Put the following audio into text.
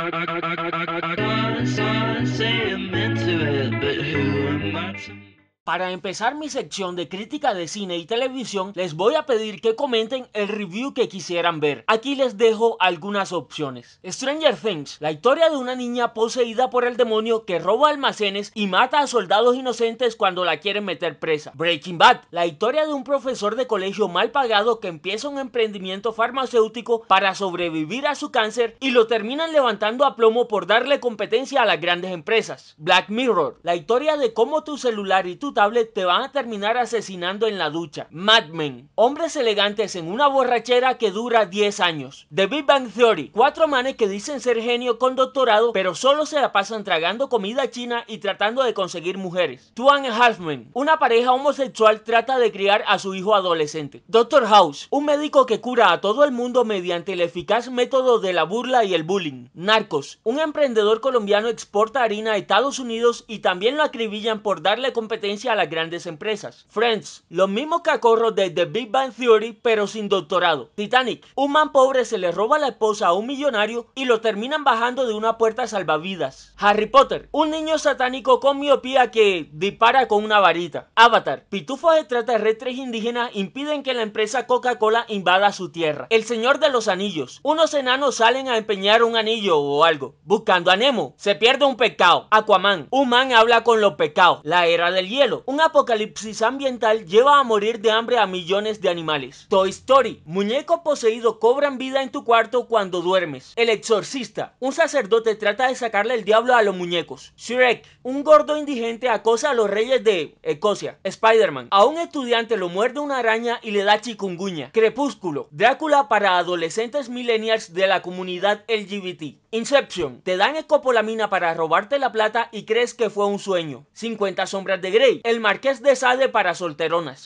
I, I, I, wanna, say I'm into it, but who am I to? Para empezar mi sección de crítica de cine y televisión, les voy a pedir que comenten el review que quisieran ver. Aquí les dejo algunas opciones. Stranger Things, la historia de una niña poseída por el demonio que roba almacenes y mata a soldados inocentes cuando la quieren meter presa. Breaking Bad, la historia de un profesor de colegio mal pagado que empieza un emprendimiento farmacéutico para sobrevivir a su cáncer y lo terminan levantando a plomo por darle competencia a las grandes empresas. Black Mirror, la historia de cómo tu celular y tu te van a terminar asesinando en la ducha. Mad Men, hombres elegantes en una borrachera que dura 10 años. The Big Bang Theory, cuatro manes que dicen ser genio con doctorado, pero solo se la pasan tragando comida china y tratando de conseguir mujeres. Tuan and una pareja homosexual trata de criar a su hijo adolescente. Doctor House, un médico que cura a todo el mundo mediante el eficaz método de la burla y el bullying. Narcos, un emprendedor colombiano exporta harina a Estados Unidos y también lo acribillan por darle competencia a las grandes empresas. Friends, los mismos cacorros de The Big Bang Theory, pero sin doctorado. Titanic, un man pobre se le roba la esposa a un millonario y lo terminan bajando de una puerta salvavidas. Harry Potter, un niño satánico con miopía que dispara con una varita. Avatar, pitufos extraterrestres indígenas impiden que la empresa Coca-Cola invada su tierra. El Señor de los Anillos, unos enanos salen a empeñar un anillo o algo, buscando a Nemo. Se pierde un pecado. Aquaman, un man habla con los pecados. La era del hielo. Un apocalipsis ambiental lleva a morir de hambre a millones de animales. Toy Story. Muñecos poseídos cobran vida en tu cuarto cuando duermes. El exorcista. Un sacerdote trata de sacarle el diablo a los muñecos. Shrek. Un gordo indigente acosa a los reyes de Escocia. Spider-Man. A un estudiante lo muerde una araña y le da chicunguña. Crepúsculo. Drácula para adolescentes millennials de la comunidad LGBT. Inception. Te dan escopolamina para robarte la plata y crees que fue un sueño. 50 sombras de Grey el Marqués de Sade para solteronas.